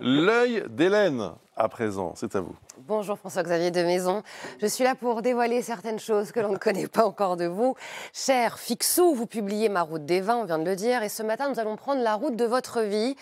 L'œil d'Hélène, à présent, c'est à vous. Bonjour François-Xavier de Maison. Je suis là pour dévoiler certaines choses que l'on ne connaît pas encore de vous. Cher Fixou, vous publiez Ma route des vins, on vient de le dire, et ce matin nous allons prendre la route de votre vie.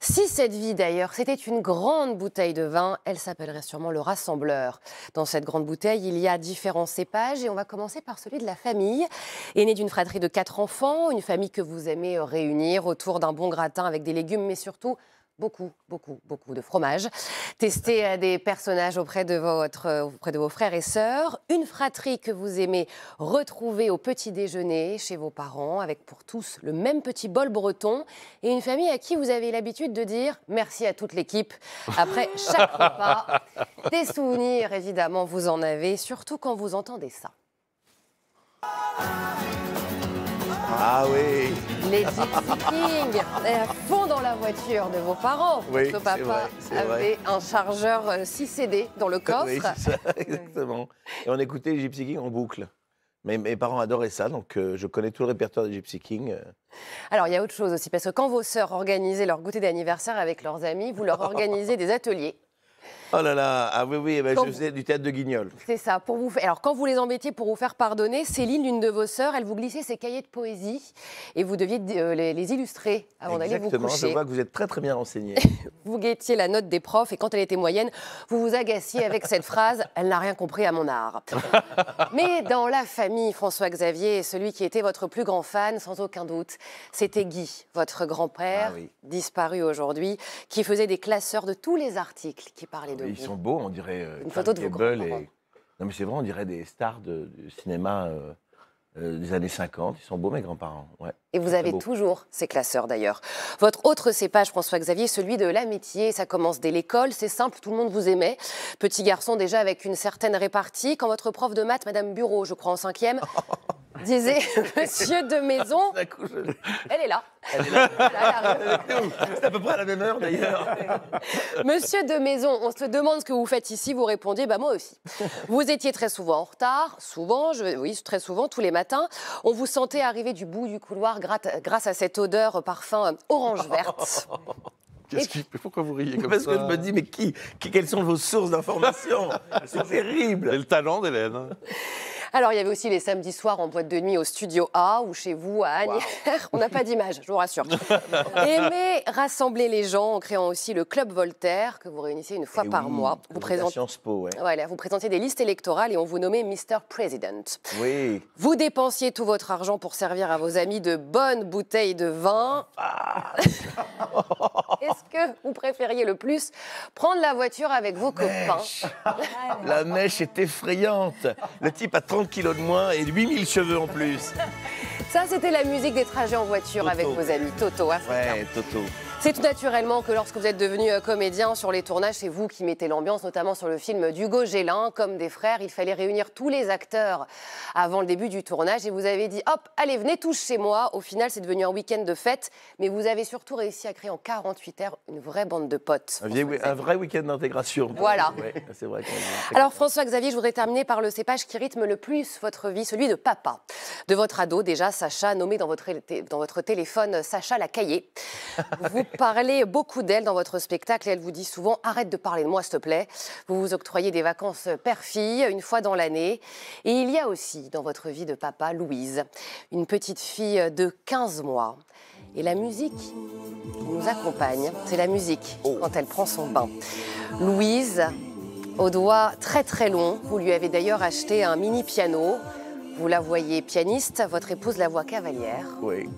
Si cette vie d'ailleurs c'était une grande bouteille de vin, elle s'appellerait sûrement le rassembleur. Dans cette grande bouteille, il y a différents cépages et on va commencer par celui de la famille. Aîné d'une fratrie de quatre enfants, une famille que vous aimez réunir autour d'un bon gratin avec des légumes, mais surtout beaucoup, beaucoup, beaucoup de fromage. Tester euh, des personnages auprès de, votre, auprès de vos frères et sœurs. Une fratrie que vous aimez retrouver au petit déjeuner chez vos parents, avec pour tous le même petit bol breton. Et une famille à qui vous avez l'habitude de dire merci à toute l'équipe après chaque repas. Des souvenirs, évidemment, vous en avez, surtout quand vous entendez ça. Ah oui Les Gypsy fond dans la voiture de vos parents. Oui, Votre papa avait un chargeur 6 euh, CD dans le coffre. exactement. Et on écoutait les Gypsy Kings en boucle. Mais mes parents adoraient ça, donc euh, je connais tout le répertoire des Gypsy Kings. Euh. Alors, il y a autre chose aussi, parce que quand vos sœurs organisaient leur goûter d'anniversaire avec leurs amis, vous leur organisez des ateliers. Oh là là, ah oui, oui, eh ben, je faisais du théâtre de Guignol. C'est ça. Pour vous Alors, quand vous les embêtiez pour vous faire pardonner, Céline, l'une de vos sœurs, elle vous glissait ses cahiers de poésie et vous deviez euh, les, illustrer avant d'aller vous coucher. Exactement, je vois que vous êtes très très bien renseigné. vous guettiez la note des profs et quand elle était moyenne, vous vous agaciez avec cette phrase « Elle n'a rien compris à mon art ». Mais dans la famille, François-Xavier, celui qui était votre plus grand fan, sans aucun doute, c'était Guy, votre grand-père, ah disparu aujourd'hui, qui faisait des classeurs de tous les articles qui parlaient de ils sont beaux, on dirait. Euh, une photo mais c'est vrai, on dirait des stars du cinéma euh, euh, des années 50. Ils sont beaux, mes grands-parents. et vous avez toujours ces classeurs, d'ailleurs. Votre autre cépage, François-Xavier, celui de l'amitié. Ça commence dès l'école. C'est simple, tout le monde vous aimait. Petit garçon, déjà avec une certaine répartie. Quand votre prof de maths, Madame Bureau, je crois, en cinquième, disait Monsieur de Maison. Elle est là. Elle est là. C'est à peu près à la même heure d'ailleurs. Monsieur de Maison, on se demande ce que vous faites ici. Vous répondiez bah, Moi aussi. Vous étiez très souvent en retard, souvent, oui, très souvent, tous les matins. On vous sentait arriver du bout du couloir grâce à cette odeur parfum euh, orange-verte. Pourquoi vous riez comme ça Parce que je me dis, mais qui, Quelles sont vos sources d'informations C'est terrible. C'est le talent d'Hélène. Alors, il y avait aussi les samedis soirs en boîte de nuit au Studio A ou chez vous à Agnières. On n'a pas d'image, je vous rassure. Aimez rassembler les gens en créant aussi le Club Voltaire que vous réunissez une fois eh par mois. Vous présentez voilà, vous des listes électorales et on vous nommait Mr President. Oui. Vous dépensiez tout votre argent pour servir à vos amis de bonnes bouteilles de vin. Ah. Est-ce que vous préfériez le plus prendre la voiture avec vos copains La mèche est effrayante. Le type a 30 kilos de moins et 8000 cheveux en plus. Ça, c'était la musique des trajets en voiture avec vos amis Toto Africain. Hein, ouais, Toto. C'est tout naturellement que lorsque vous êtes devenu euh, comédien sur les tournages, c'est vous qui mettez l'ambiance, notamment sur le film d'Hugo Gélin, comme des frères. Il fallait réunir tous les acteurs avant le début du tournage et vous avez dit hop, allez, venez tous chez moi. Au final, c'est devenu un week-end de fête, mais vous avez surtout réussi à créer en 48 heures une vraie bande de potes. Un, vrai week-end d'intégration. Voilà. c'est vrai. Alors François-Xavier, je voudrais terminer par le cépage qui rythme le plus votre vie, celui de papa, de votre ado déjà, Sacha, nommé dans votre, dans votre téléphone Sacha la Vous parlez beaucoup d'elle dans votre spectacle et elle vous dit souvent arrête de parler de moi, s'il te plaît. Vous vous octroyez des vacances père-fille une fois dans l'année. Et il y a aussi dans votre vie de papa Louise, une petite fille de 15 mois. Et la musique nous accompagne, c'est la musique quand elle prend son bain. Louise, aux doigts très très longs, vous lui avez d'ailleurs acheté un mini piano. Vous la voyez pianiste, votre épouse la voit cavalière. Oui.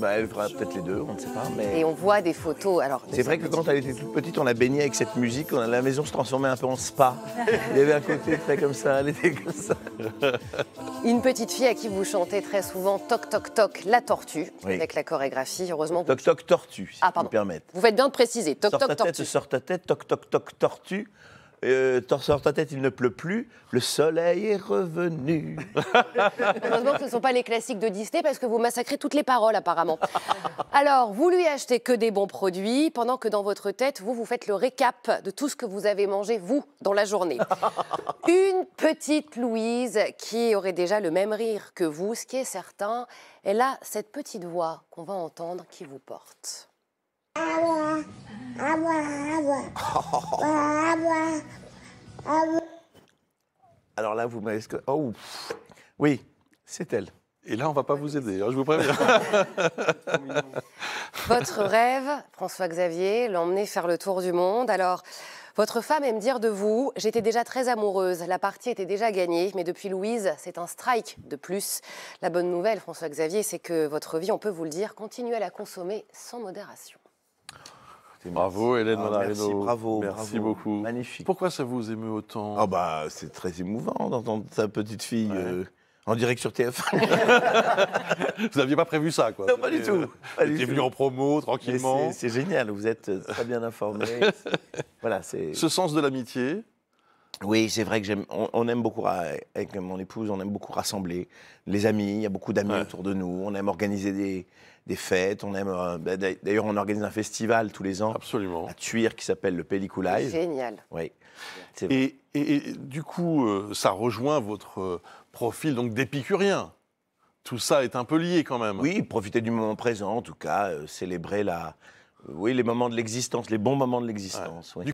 Bah, elle fera peut-être les deux, on ne sait pas. Et on voit des photos. Alors, c'est vrai que quand elle était toute petite, on la baigné avec cette musique. On a, la maison se transformait un peu en spa. Il y avait un côté très comme ça, elle était comme ça. Une petite fille à qui vous chantez très souvent Toc Toc Toc, la tortue, avec la chorégraphie. Heureusement. Toc Toc Tortue, si ah, vous me Vous faites bien de préciser. Toc Toc Tortue. Sors ta tête, toc toc toc tortue euh, sur ta tête, il ne pleut plus, le soleil est revenu. Heureusement ce ne sont pas les classiques de Disney parce que vous massacrez toutes les paroles apparemment. Alors, vous lui achetez que des bons produits pendant que dans votre tête, vous vous faites le récap de tout ce que vous avez mangé, vous, dans la journée. Une petite Louise qui aurait déjà le même rire que vous, ce qui est certain, elle a cette petite voix qu'on va entendre qui vous porte. Alors là, vous m'avez... Oh, oui, c'est elle. Et là, on va pas vous aider, hein, je vous préviens. votre rêve, François-Xavier, l'emmener faire le tour du monde. Alors, votre femme aime dire de vous J'étais déjà très amoureuse, la partie était déjà gagnée, mais depuis Louise, c'est un strike de plus. La bonne nouvelle, François-Xavier, c'est que votre vie, on peut vous le dire, continue à la consommer sans modération bravo Hélène ah, Merci, bravo. Merci beaucoup. Magnifique. Pourquoi ça vous émeut autant ah, bah c'est très émouvant d'entendre sa petite fille euh, en direct sur TF1. vous n'aviez pas prévu ça, quoi. Non, pas du tout. Vous euh, étiez venu en promo, tranquillement. C'est génial, vous êtes euh, très bien informé. voilà, Ce sens de l'amitié, oui, c'est vrai que j'aime. On, aime beaucoup avec mon épouse, on aime beaucoup rassembler les amis. Il y a beaucoup d'amis autour de nous. On aime organiser des, des fêtes. On aime. Euh, bah, d'ailleurs, on organise un festival tous les ans. Absolument. À Tuir, qui s'appelle le C'est Génial. Oui. Et, et, du coup, euh, ça rejoint votre euh, profil donc d'épicurien. Tout ça est un peu lié quand même. Oui, profiter du moment présent, en tout cas, célébrer la. Oui, les moments de l'existence, les bons moments de l'existence.